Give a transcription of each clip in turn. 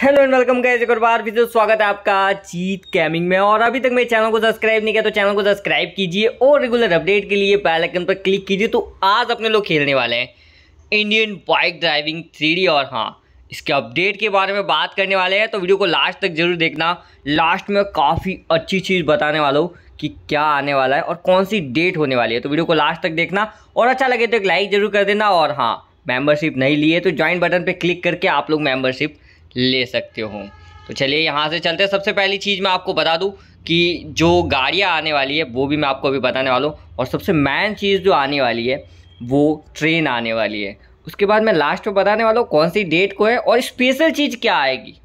hello and welcome guys एक और बार फिर स्वागत है आपका चीत गेमिंग में और अभी तक मेरे चैनल को सब्सक्राइब नहीं किया तो चैनल को सब्सक्राइब कीजिए और रेगुलर अपडेट के लिए बेल आइकन पर क्लिक कीजिए तो आज अपने लोग खेलने वाले हैं इंडियन बाइक ड्राइविंग थ्री और हाँ इसके अपडेट के बारे में बात करने वाले हैं तो वीडियो को लास्ट तक जरूर देखना लास्ट में काफ़ी अच्छी चीज़ बताने वाला हूँ कि क्या आने वाला है और कौन सी डेट होने वाली है तो वीडियो को लास्ट तक देखना और अच्छा लगे तो एक लाइक ज़रूर कर देना और हाँ मेम्बरशिप नहीं लिए तो ज्वाइन बटन पर क्लिक करके आप लोग मेम्बरशिप ले सकते हो तो चलिए यहाँ से चलते हैं सबसे पहली चीज़ मैं आपको बता दूँ कि जो गाड़ियाँ आने वाली है वो भी मैं आपको अभी बताने वाला हूँ और सबसे मेन चीज़ जो आने वाली है वो ट्रेन आने वाली है उसके बाद मैं लास्ट में बताने वाला हूँ कौन सी डेट को है और स्पेशल चीज़ क्या आएगी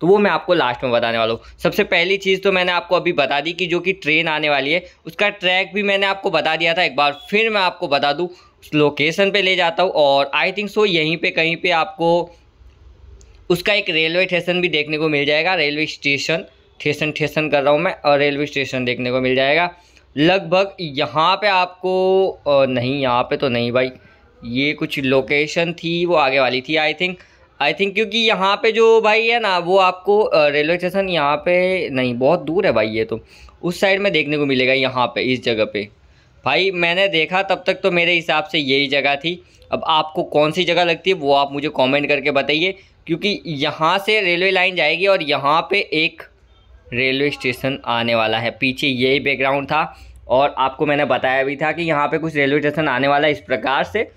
तो वो मैं आपको लास्ट में बताने वाला हूँ सबसे पहली चीज़ तो मैंने आपको अभी बता दी कि जो कि ट्रेन आने वाली है उसका ट्रैक भी मैंने आपको बता दिया था एक बार फिर मैं आपको बता दूँ लोकेशन पे ले जाता हूँ और आई थिंक सो यहीं पे कहीं पे आपको उसका एक रेलवे स्टेशन भी देखने को मिल जाएगा रेलवे स्टेशन स्टेशन स्टेशन कर रहा हूँ मैं और रेलवे स्टेशन देखने को मिल जाएगा लगभग यहाँ पे आपको नहीं यहाँ पे तो नहीं भाई ये कुछ लोकेशन थी वो आगे वाली थी आई थिंक आई थिंक क्योंकि यहाँ पे जो भाई है ना वो आपको रेलवे स्टेशन यहाँ पे नहीं बहुत दूर है भाई ये तो उस साइड में देखने को मिलेगा यहाँ पे इस जगह पे भाई मैंने देखा तब तक तो मेरे हिसाब से यही जगह थी अब आपको कौन सी जगह लगती है वो आप मुझे कॉमेंट करके बताइए क्योंकि यहाँ से रेलवे लाइन जाएगी और यहाँ पे एक रेलवे स्टेशन आने वाला है पीछे यही बैकग्राउंड था और आपको मैंने बताया भी था कि यहाँ पे कुछ रेलवे स्टेशन आने वाला है इस प्रकार से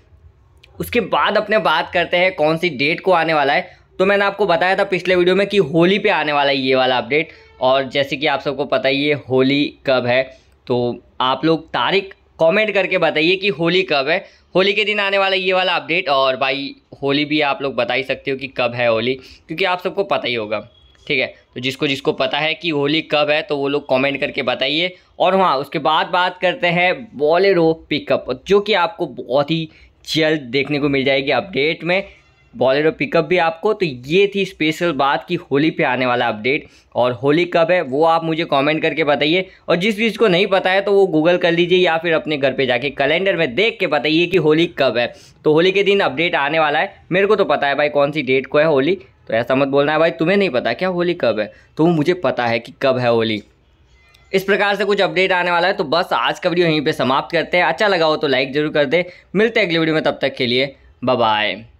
उसके बाद अपने बात करते हैं कौन सी डेट को आने वाला है तो मैंने आपको बताया था पिछले वीडियो में कि होली पे आने वाला है ये वाला अपडेट और जैसे कि आप सबको पता ही है होली कब है तो आप लोग तारीख कमेंट करके बताइए कि होली कब है होली के दिन आने वाला ये वाला अपडेट और भाई होली भी आप लोग बता ही सकते हो कि कब है होली क्योंकि आप सबको पता ही होगा ठीक है तो जिसको जिसको पता है कि होली कब है तो वो लोग कमेंट करके बताइए और हाँ उसके बाद बात करते हैं बॉलेरो पिकअप जो कि आपको बहुत ही जल्द देखने को मिल जाएगी अपडेट में बॉलेरो पिकअप भी आपको तो ये थी स्पेशल बात कि होली पे आने वाला अपडेट और होली कब है वो आप मुझे कमेंट करके बताइए और जिस चीज़ को नहीं पता है तो वो गूगल कर लीजिए या फिर अपने घर पे जाके कैलेंडर में देख के बताइए कि होली कब है तो होली के दिन अपडेट आने वाला है मेरे को तो पता है भाई कौन सी डेट को है होली तो ऐसा मत बोलना है भाई तुम्हें नहीं पता क्या होली कब है तो मुझे पता है कि कब है होली इस प्रकार से कुछ अपडेट आने वाला है तो बस आज का वीडियो यहीं पर समाप्त करते हैं अच्छा लगा हो तो लाइक जरूर कर दे मिलते हैं अगले वीडियो में तब तक के लिए बाय